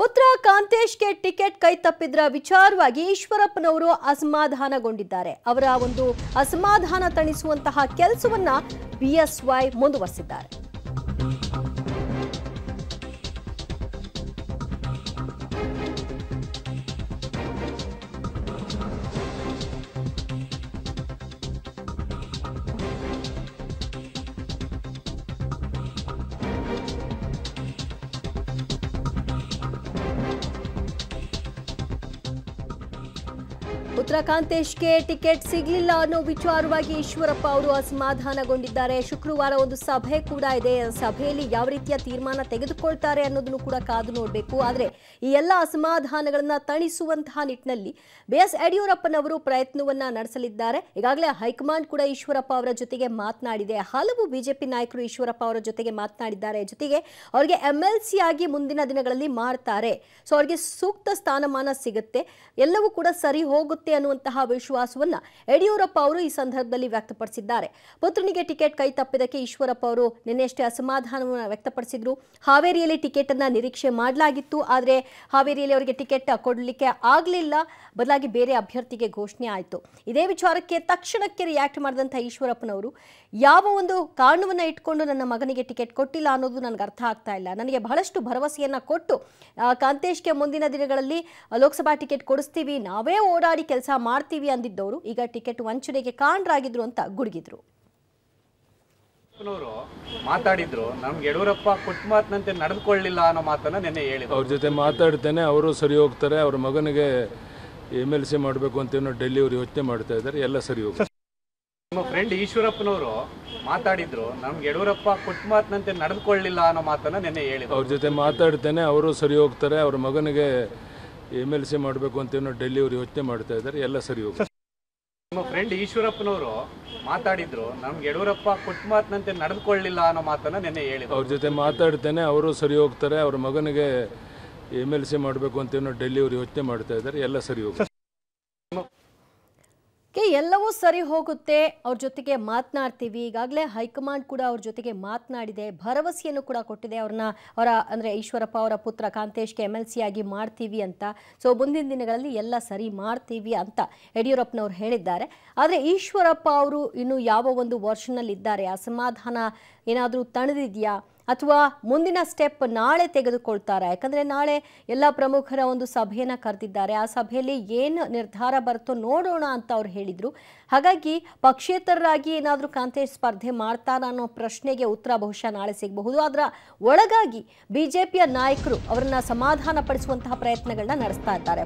ಪುತ್ರ ಕಾಂತೇಶ್ಗೆ ಟಿಕೆಟ್ ಕೈ ತಪ್ಪಿದ್ರ ವಿಚಾರವಾಗಿ ಈಶ್ವರಪ್ಪನವರು ಅಸಮಾಧಾನಗೊಂಡಿದ್ದಾರೆ ಅವರ ಒಂದು ಅಸಮಾಧಾನ ತಣಿಸುವಂತಹ ಕೆಲಸವನ್ನ ಬಿಎಸ್ವೈ ಮುಂದುವರೆಸಿದ್ದಾರೆ ಗೆ ಟಿಕೆಟ್ ಸಿಗಲಿಲ್ಲ ಅನ್ನೋ ವಿಚಾರವಾಗಿ ಈಶ್ವರಪ್ಪ ಅವರು ಅಸಮಾಧಾನಗೊಂಡಿದ್ದಾರೆ ಶುಕ್ರವಾರ ಒಂದು ಸಭೆ ಕೂಡ ಇದೆ ಸಭೆಯಲ್ಲಿ ಯಾವ ರೀತಿಯ ತೀರ್ಮಾನ ತೆಗೆದುಕೊಳ್ತಾರೆ ಅನ್ನೋದನ್ನು ಕೂಡ ಕಾದು ನೋಡಬೇಕು ಆದರೆ ಈ ಎಲ್ಲ ಅಸಮಾಧಾನಗಳನ್ನು ತಣಿಸುವಂತಹ ನಿಟ್ಟಿನಲ್ಲಿ ಬಿ ಎಸ್ ಯಡಿಯೂರಪ್ಪನವರು ಪ್ರಯತ್ನವನ್ನ ನಡೆಸಲಿದ್ದಾರೆ ಈಗಾಗಲೇ ಹೈಕಮಾಂಡ್ ಕೂಡ ಈಶ್ವರಪ್ಪ ಅವರ ಜೊತೆಗೆ ಮಾತನಾಡಿದೆ ಹಲವು ಬಿಜೆಪಿ ನಾಯಕರು ಈಶ್ವರಪ್ಪ ಅವರ ಜೊತೆಗೆ ಮಾತನಾಡಿದ್ದಾರೆ ಜೊತೆಗೆ ಅವರಿಗೆ ಎಂ ಎಲ್ ಸಿ ಆಗಿ ಮುಂದಿನ ದಿನಗಳಲ್ಲಿ ಮಾಡ್ತಾರೆ ಸೊ ಅವರಿಗೆ ಸೂಕ್ತ ಸ್ಥಾನಮಾನ ಸಿಗುತ್ತೆ ಎಲ್ಲವೂ ಕೂಡ ಸರಿ ಹೋಗುತ್ತೆ ಆಗುತ್ತೆ ಅನ್ನುವಂತಹ ವಿಶ್ವಾಸವನ್ನ ಯಡಿಯೂರಪ್ಪ ಅವರು ಈ ಸಂದರ್ಭದಲ್ಲಿ ವ್ಯಕ್ತಪಡಿಸಿದ್ದಾರೆ ಪುತ್ರನಿಗೆ ಟಿಕೆಟ್ ಕೈ ತಪ್ಪಿದಕ್ಕೆ ಈಶ್ವರಪ್ಪ ಅವರು ನಿನ್ನೆಷ್ಟೇ ಅಸಮಾಧಾನವನ್ನು ವ್ಯಕ್ತಪಡಿಸಿದ್ರು ಹಾವೇರಿಯಲ್ಲಿ ಟಿಕೆಟ್ ಅನ್ನ ನಿರೀಕ್ಷೆ ಮಾಡಲಾಗಿತ್ತು ಆದರೆ ಹಾವೇರಿಯಲ್ಲಿ ಅವರಿಗೆ ಟಿಕೆಟ್ ಕೊಡಲಿಕ್ಕೆ ಆಗಲಿಲ್ಲ ಬದಲಾಗಿ ಬೇರೆ ಅಭ್ಯರ್ಥಿಗೆ ಘೋಷಣೆ ಆಯಿತು ಇದೇ ವಿಚಾರಕ್ಕೆ ತಕ್ಷಣಕ್ಕೆ ರಿಯಾಕ್ಟ್ ಮಾಡಿದಂತಹ ಈಶ್ವರಪ್ಪನವರು ಯಾವ ಒಂದು ಕಾರಣವನ್ನ ಇಟ್ಕೊಂಡು ನನ್ನ ಮಗನಿಗೆ ಟಿಕೆಟ್ ಕೊಟ್ಟಿಲ್ಲ ಅನ್ನೋದು ನನಗೆ ಅರ್ಥ ಆಗ್ತಾ ಇಲ್ಲ ನನಗೆ ಬಹಳಷ್ಟು ಭರವಸೆಯನ್ನ ಕೊಟ್ಟು ಕಾಂತೇಶ್ಗೆ ಮುಂದಿನ ದಿನಗಳಲ್ಲಿ ಲೋಕಸಭಾ ಟಿಕೆಟ್ ಕೊಡಿಸ್ತೀವಿ ನಾವೇ ಓಡಾಡಿ ಕೆಲಸ ಮಾಡ್ತೀವಿ ಅಂದಿದ್ದವರು ಈಗ ಟಿಕೆಟ್ ವಂಚನೆಗೆ ಕಾಣರಾಗಿದ್ರು ಅಂತ ಗುಡುಗಿದ್ರು ಮಾತಾಡಿದ್ರು ನಮ್ಗೆ ಯಡಿಯೂರಪ್ಪ ಕೊಟ್ಟ ಮಾತಿನಂತೆ ನಡೆದುಕೊಳ್ಳಿಲ್ಲ ಅನ್ನೋ ಮಾತನ್ನ ನಿನ್ನೆ ಹೇಳಿದ್ರು ಅವ್ರ ಜೊತೆ ಮಾತಾಡ್ತೇನೆ ಅವರು ಸರಿ ಹೋಗ್ತಾರೆ ಅವ್ರ ಮಗನಿಗೆ ಎಮ್ ಎಲ್ ಸಿ ಮಾಡಬೇಕು ಅಂತೇನೋ ಡೆಲ್ಲಿ ಅವರು ಯೋಚನೆ ಮಾಡ್ತಾ ಇದ್ದಾರೆ ಎಲ್ಲ ಸರಿ ಹೋಗ್ತಾರೆ ನಮ್ಮ ಫ್ರೆಂಡ್ ಈಶ್ವರಪ್ಪನವರು ಮಾತಾಡಿದ್ರು ನಮ್ಗೆ ಯಡಿಯೂರಪ್ಪ ಕೊಟ್ಟ ಮಾತಿನಂತೆ ನಡೆದುಕೊಳ್ಳಿಲ್ಲ ಅನ್ನೋ ಮಾತನ್ನ ನಿನ್ನೆ ಹೇಳಿದ್ರು ಅವ್ರ ಜೊತೆ ಮಾತಾಡ್ತೇನೆ ಅವರು ಸರಿ ಹೋಗ್ತಾರೆ ಅವ್ರ ಮಗನಿಗೆ ಎಮ್ ಎಲ್ ಸಿ ಮಾಡಬೇಕು ಅಂತೇನೋ ಡೆಲ್ಲಿ ಅವರು ಯೋಚನೆ ಮಾಡ್ತಾ ಇದ್ದಾರೆ ಎಲ್ಲ ಸರಿ ಹೋಗುತ್ತೆ ನಮ್ಮ ಫ್ರೆಂಡ್ ಈಶ್ವರಪ್ಪನವರು ಮಾತಾಡಿದ್ರು ನಮ್ಗೆ ಯಡಿಯೂರಪ್ಪ ಕೊಟ್ಟ ಮಾತಿನಂತೆ ನಡೆದುಕೊಳ್ಳಿಲ್ಲ ಅನ್ನೋ ಮಾತನ್ನ ನಿನ್ನೆ ಹೇಳಿ ಅವ್ರ ಜೊತೆ ಮಾತಾಡ್ತೇನೆ ಅವರು ಸರಿ ಹೋಗ್ತಾರೆ ಅವ್ರ ಮಗನಿಗೆ ಎಮ್ ಎಲ್ ಸಿ ಮಾಡಬೇಕು ಅಂತೇನೋ ಡೆಲ್ಲಿ ಅವರು ಯೋಚನೆ ಮಾಡ್ತಾ ಇದ್ದಾರೆ ಎಲ್ಲ ಸರಿ ಹೋಗುತ್ತೆ ಸರಿ ಹೋಗುತ್ತೆ ಅವ್ರ ಜೊತೆಗೆ ಮಾತನಾಡ್ತೀವಿ ಈಗಾಗಲೇ ಹೈಕಮಾಂಡ್ ಕೂಡ ಅವ್ರ ಜೊತೆಗೆ ಮಾತನಾಡಿದೆ ಭರವಸೆಯನ್ನು ಕೂಡ ಕೊಟ್ಟಿದೆ ಅವ್ರನ್ನ ಅವರ ಅಂದರೆ ಈಶ್ವರಪ್ಪ ಅವರ ಪುತ್ರ ಕಾಂತೇಶ್ಗೆ ಎಮ್ ಎಲ್ ಸಿ ಆಗಿ ಮಾಡ್ತೀವಿ ಅಂತ ಸೊ ಮುಂದಿನ ದಿನಗಳಲ್ಲಿ ಎಲ್ಲ ಸರಿ ಮಾಡ್ತೀವಿ ಅಂತ ಯಡಿಯೂರಪ್ಪನವ್ರು ಹೇಳಿದ್ದಾರೆ ಆದರೆ ಈಶ್ವರಪ್ಪ ಅವರು ಇನ್ನು ಯಾವ ಒಂದು ಇದ್ದಾರೆ ಅಸಮಾಧಾನ ಏನಾದರೂ ತಣದಿದೆಯಾ ಅಥವಾ ಮುಂದಿನ ಸ್ಟೆಪ್ ನಾಳೆ ತೆಗೆದುಕೊಳ್ತಾರೆ ಯಾಕಂದರೆ ನಾಳೆ ಎಲ್ಲ ಪ್ರಮುಖರ ಒಂದು ಸಭೆಯನ್ನು ಕರೆದಿದ್ದಾರೆ ಆ ಸಭೆಯಲ್ಲಿ ಏನು ನಿರ್ಧಾರ ಬರುತ್ತೋ ನೋಡೋಣ ಅಂತ ಅವ್ರು ಹೇಳಿದರು ಹಾಗಾಗಿ ಪಕ್ಷೇತರರಾಗಿ ಏನಾದರೂ ಕಾಂತೇ ಸ್ಪರ್ಧೆ ಮಾಡ್ತಾರ ಅನ್ನೋ ಪ್ರಶ್ನೆಗೆ ಉತ್ತರ ಬಹುಶಃ ನಾಳೆ ಸಿಗಬಹುದು ಅದರ ಒಳಗಾಗಿ ಬಿಜೆಪಿಯ ನಾಯಕರು ಅವರನ್ನು ಸಮಾಧಾನಪಡಿಸುವಂತಹ ಪ್ರಯತ್ನಗಳನ್ನ ನಡೆಸ್ತಾ ಇದ್ದಾರೆ